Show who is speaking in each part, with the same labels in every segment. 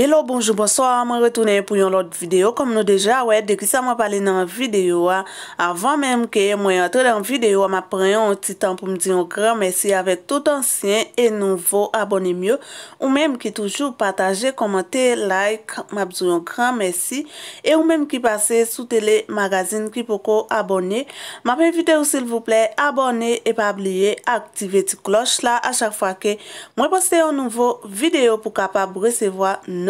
Speaker 1: Hello, bonjour, bonsoir, mwen retoune pou yon lot videyo. Kom nou deja, wè, dekis sa mwen pale nan videyo a. Avan mèm ke mwen yon atre lan videyo a, mwen preyon yon titan pou mdi yon gran mèsi avè tout ansyen e nouvo abonni myo. Ou mèm ki toujou pataje, komente, like, mwen apzou yon gran mèsi. E ou mèm ki pase sou tele magazin ki poko abonni. Mwen apè videyo sil vouple, abonni, epabliye, aktive ti kloch la. A chak fwa ke mwen poste yon nouvo videyo pou kapab recevo nan.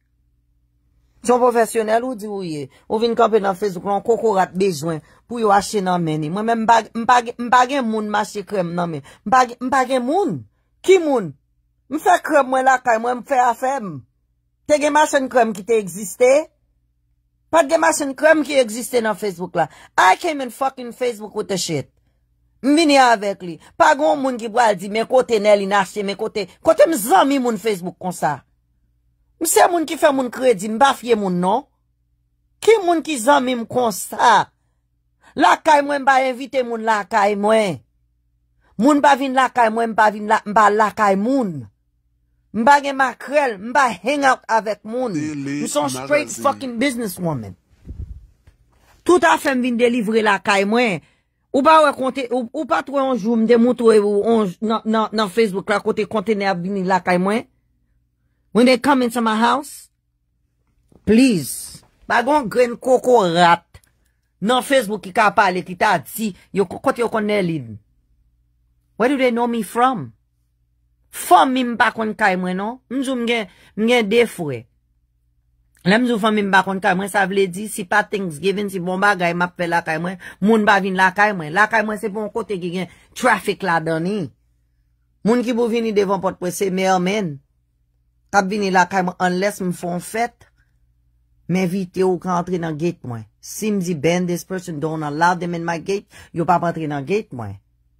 Speaker 1: Son profesyonel ou di ou ye, ou vin kampen nan Facebook lan, koko rate bejwen pou yo asye nan meni. Mwen men mbagen moun masye krem nan men. Mbagen moun? Ki moun? Mfe krem mwen lakay, mwen mfe afem. Te gen masye krem ki te egziste? Pat gen masye krem ki egziste nan Facebook la. I came in fucking Facebook ou te chet. Mvini avèk li. Pa goun moun ki bwa al di men kote nel in asye men kote. Kote mzan mi moun Facebook kon sa. Mse moun ki fè moun kredi, mba fye moun nan. Ki moun ki zanmim konsa. La kay mwen mba invite moun la kay mwen. Moun mba vin la kay mwen, mba vin la, mba la kay moun. Mba gen makrel, mba hang out avet moun. You son straight fucking business woman. Touta fèm vin delivre la kay mwen. Ou pa wè konte, ou pa twe anjou mde moutwe ou anjou nan Facebook la kote kontene abini la kay mwen. When they come into my house, please. Ba gon gren koko rat. Non Facebook ki ka pale ki ta di. Kote yo konnen lid. Where do they know me from? Fon mim bakon kay mwen, no? Mjou mgen defwe. La mjou fon mim bakon kay mwen, sa vle di, si pa Thanksgiving, si bon ba gay map pe la kay mwen, moun ba vin la kay mwen. La kay mwen se pon kote ki gen trafik la doni. Moun ki bo vini devon pot pwese mer menn. tap vini la kèm anles m fon fèt, mè vitè ou kèm antre nan gate mwen. Si mzi ben this person don't allow them in my gate, yo pa antre nan gate mwen.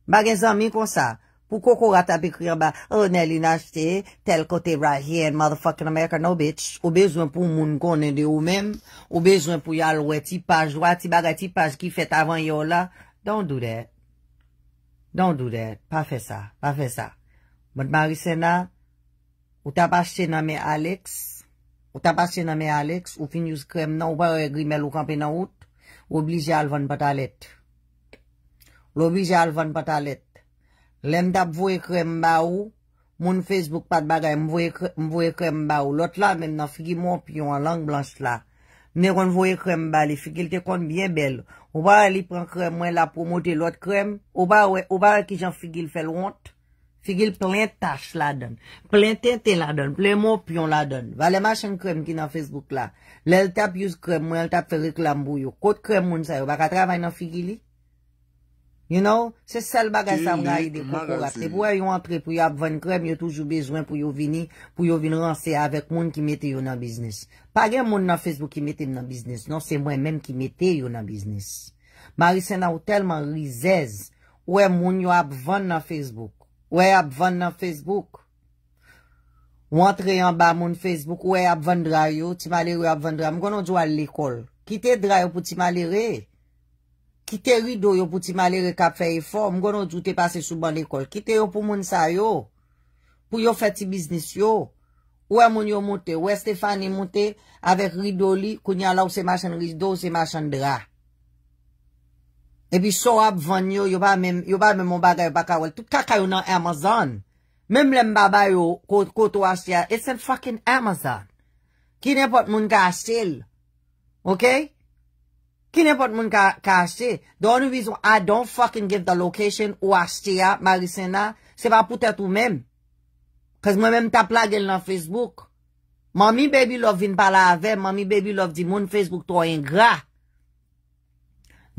Speaker 1: Bagè zan mi kon sa, pou koko rata pe kriya ba, oh nel inajte, tel kote right here, motherfucking American, no bitch, ou bezwen pou moun konen de ou mèm, ou bezwen pou yal wè ti pa jwa, ti bagè ti pa jki fèt avan yo la, don't do that. Don't do that. Pa fè sa, pa fè sa. Mwen Maricena, Ou tapas se name Alex, ou fin yous krem nan, ou ba re grimel ou kampen nan out, ou oblije alvan patalet. Ou oblije alvan patalet. Len tap vwe krem ba ou, moun Facebook pat bagay, mvwe krem ba ou. Lot la men nan figi moun piyon, lang blans la. Mnen kon vwe krem ba li, figi lte kon bien bel. Ou ba re li pran krem, mwen la promote lot krem. Ou ba re ki jan figi lfe lwont. Figil, plen tache la don. Plen tente la don. Plen mop yon la don. Valemache yon krem ki nan Facebook la. Le l tap yon krem, mwen l tap fe reklam bou yon. Kote krem moun sa yon, baka travay nan figili? You know? Se sel baga sa mga yi de koukoura. Se pou e yon antre pou yon apvan krem, yon toujou bejwen pou yon vini, pou yon vini ranse avèk moun ki mette yon nan biznis. Pa gen moun nan Facebook ki mette yon nan biznis. Non, se mwen menm ki mette yon nan biznis. Marise nan ou telman rizez ou e moun yon apvan nan Facebook Ou e apvan nan Facebook, ou antre yon ba moun Facebook, ou e apvan dra yo, ti maler yo apvan dra, m gono djo al l'ekol. Kite dra yo pou ti maler e, kite rido yo pou ti maler e kape feye fo, m gono djo te pase sou ban l'ekol. Kite yo pou moun sa yo, pou yo feti biznis yo, ou e moun yo moute, ou e Stefani moute avek rido li, kou nyan la ou se machan rido, ou se machan dra. epi so ap vanyo, yo ba men, yo ba men mou bagay, yo ba kawel, tup kakayon nan Amazon. Mem lem baba yo, koto asya, it's an fucking Amazon. Ki ne pot moun ka asye el. Ok? Ki ne pot moun ka asye. Don ou vizou, I don't fucking give the location, ou asya, Marisena, se va poutet ou men. Kez mwen men ta plag el nan Facebook. Mami baby love vin pala ave, mami baby love di moun Facebook to en grak.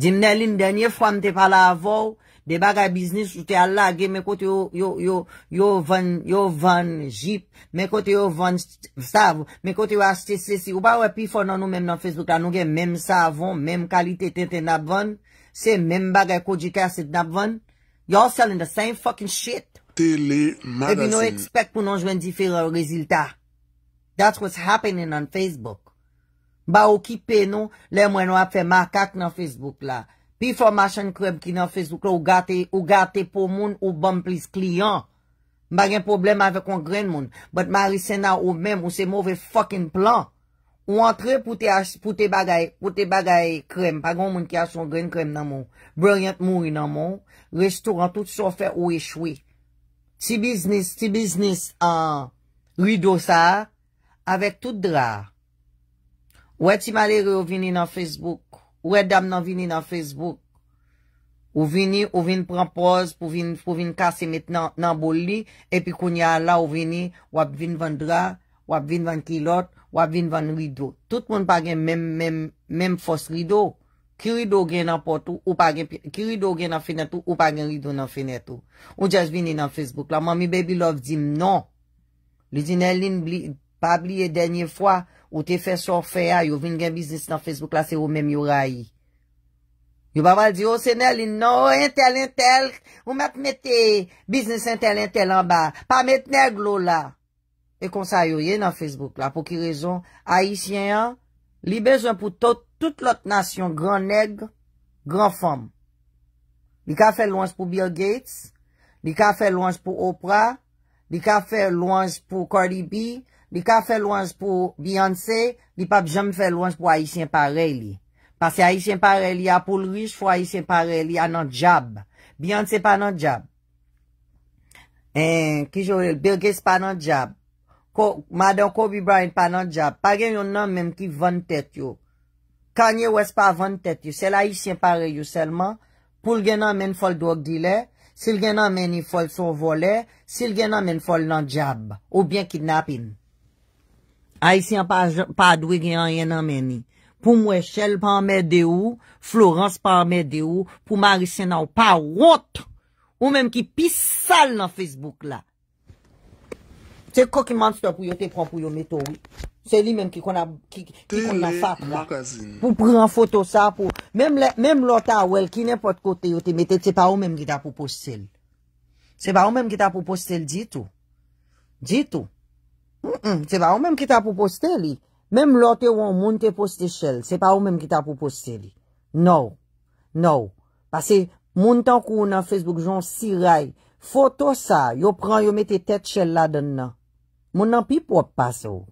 Speaker 1: Dimne lin denye fwa mte pala avon, de bagay biznis, jute ala ge, men kote yo ven jip, men kote yo ven savon, men kote yo ashte sesi, ou ba wepi fwa nan nou men nan Facebook, an nou gen men savon, men kalite ten ten nap ven, se men bagay kodika set nap ven, you all selling the same fucking shit. Tele magazine. Ebi nou ekspek pou nan jwen di fele rezultat. That's what's happening on Facebook. Ba ou ki pè nou, lè mwen nou ap fè ma kak nan Facebook la. Pi fò machan kreb ki nan Facebook la ou gate pou moun ou bom plis kliyan. Bagèn problem avè kon gren moun. Bat ma risè nan ou mèm ou se mouvè fokin plan. Ou antre pou te bagay krem. Pagèn moun ki a son gren krem nan moun. Brilliant moui nan moun. Restoran tout so fè ou e chwi. Ti biznis, ti biznis an ridosa avèk tout drak. Ou e ti maleri ou vini nan Facebook. Ou e dam nan vini nan Facebook. Ou vini, ou vini pranpoz pou vini kase mit nan boli. Epi koun ya la ou vini, wap vini van dra, wap vini van kilot, wap vini van rido. Tout moun pa gen men fos rido. Ki rido gen nan potou, ou pa gen, ki rido gen nan fenetou, ou pa gen rido nan fenetou. Ou jaz vini nan Facebook la. Mami Baby Love di mnon. Li di nelin pa bli e denye fwa. Ou te fè sò fè a, yo vin gen biznes nan Facebook la, se yo mèm yo rayi. Yo babal di, o oh, senè li nou, intel, intel, ou mèt mète biznes intel, intel an ba, pa mèt neg lò la. E konsa yo ye nan Facebook la, pou ki rezon, a yi sien yon, li bejoun pou tout lòt nasyon, gran neg, gran fòm. Li ka fè lònj pou Bill Gates, li ka fè lònj pou Oprah, li ka fè lònj pou Cardi B, li ka fè lwans pou Beyoncé, li pa bjèm fè lwans pou Aïsien Parelli. Pase Aïsien Parelli a pou lwish, fò Aïsien Parelli a nan jab. Beyoncé pa nan jab. E, ki jore, Birges pa nan jab. Madon Kobe Bryant pa nan jab. Pa gen yon nan menm ki vantet yo. Kanyè wè s'pa vantet yo. Se la Aïsien Parelli yo selman, pou lgen nan menn fol do gdile, sil gen nan menn fol son vole, sil gen nan menn fol nan jab. Ou bien kidnapin. A isi an pa adwe gen an yen an meni. Pou Mwechel pan mè de ou, Florence pan mè de ou, pou Marissina ou pa ou ot, ou menm ki pis sal nan Facebook la. Se koki monster pou yo te pran pou yo meto ou, se li menm ki kon na fat la. Pou pran foto sa pou, menm lota ou el ki ne pot kote yo te mete, se pa ou menm ki ta pou postel. Se pa ou menm ki ta pou postel ditou. Ditou. Se pa ou menm ki ta pou poste li, menm lote ou moun te poste chel, se pa ou menm ki ta pou poste li. Nou, nou, pase moun tankou nan Facebook, joun si ray, foto sa, yo pran yo mette tet chel la den nan. Moun nan pi pop pa sa ou.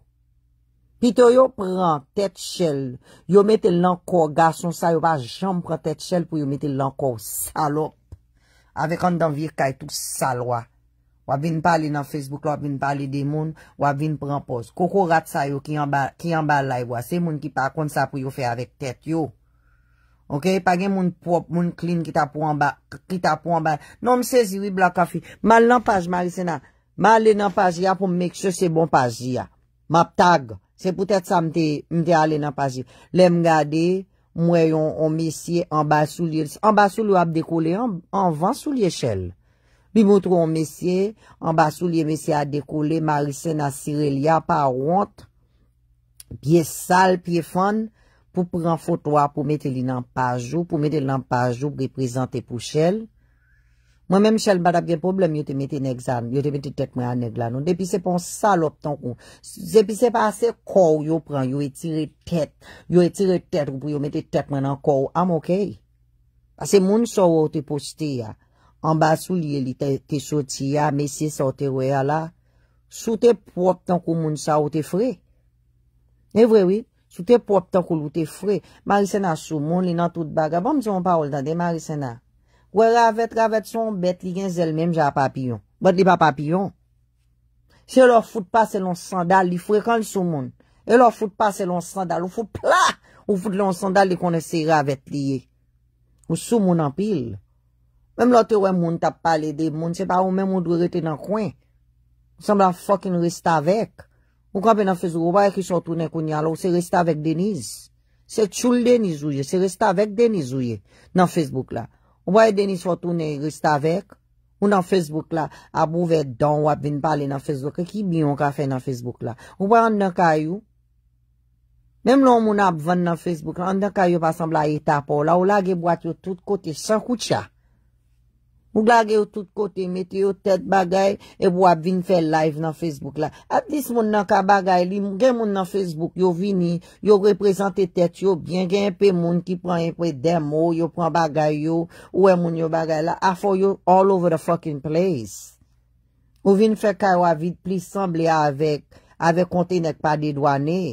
Speaker 1: Pi to yo pran tet chel, yo mette lankou, gason sa yo pa jom pran tet chel pou yo mette lankou, salop. Avek an dan vir kay tou salwa. Wap vin pali nan Facebook, wap vin pali de moun, wap vin pran pos. Koko rat sa yo ki yon bal la ywa. Se moun ki pa akonde sa pou yo fe avet tet yo. Ok, page moun klini ki ta pou anba. Non msezi wib la kafi. Ma lan paj ma risena. Ma lan paj ya pou mmek se se bon paj ya. Ma ptag. Se pwetet sa mte a lan paj ya. Le m gade mwe yon o mesye anba sou liye. Anba sou liye wap dekoli anvan sou liye chel. Pi moutron mesye, an basou liye mesye a dekoule, marisen a sirel ya pa rwant, piye sal, piye fan, pou pran fotwa pou mette li nan pajou, pou mette li nan pajou, preprezante pou chel. Mwen men chel badap gen problem, yote mette nek zan, yote mette tet mwen aneg lanon. Depi se pon salop ton kon. Depi se pa se kou yo pran, yo etire tet, yo etire tet, pou yo mette tet mwen an kou, an mokè. Ase moun sou ou te poste ya. An basou liye li te soti ya, mesye sa ou te roya la, sou te prop tan kou moun bon, bon, sa ou te fre. E vrewi, sou te prop tan kou lout te fre. Marisena sou moun li nan tout baga, bom si yon parol dan de Marisena. Gwe ravet ravet son bet li gen zel mem ja papillon. Bot li pa papillon. Se lor foute pas se lon sandal li fre kan sou moun. E lor foute pas se lon sandal, ou foute plak, ou foute lon sandal li konen se ravet liye. Ou sou moun an pil. Mèm lò te wè moun tap pale de moun, se pa ou mèm moun dwe rete nan kwen. Samb la fokin resta vek. Ou ka be nan fezou, ou baye ki sotounen koun yan lò, se resta vek Deniz. Se choul Deniz ou ye, se resta vek Deniz ou ye nan fezouk la. Ou baye Deniz sotounen, se resta vek. Ou nan fezouk la, ap ouvek don wap vin pale nan fezouk. E ki bion ka fe nan fezouk la. Ou baye an nan kayou. Mèm lò ou moun ap ven nan fezouk la, an nan kayou pa samb la e tapo. Ou la ou la ge boat yo tout kote, san kout ya. Mw glage yo tout kote, mette yo tet bagay, e wap vin fe live nan Facebook la. Ap dis moun nan ka bagay li, mwen gen moun nan Facebook, yo vini, yo represente tet yo, gen gen pe moun ki pran yon e pe demo, yo pran bagay yo, ou e moun yo bagay la. Afo yo all over the fucking place. Mwen vin fe kwa yo avit pli sambli avek, avek konti nek pa dedwaney.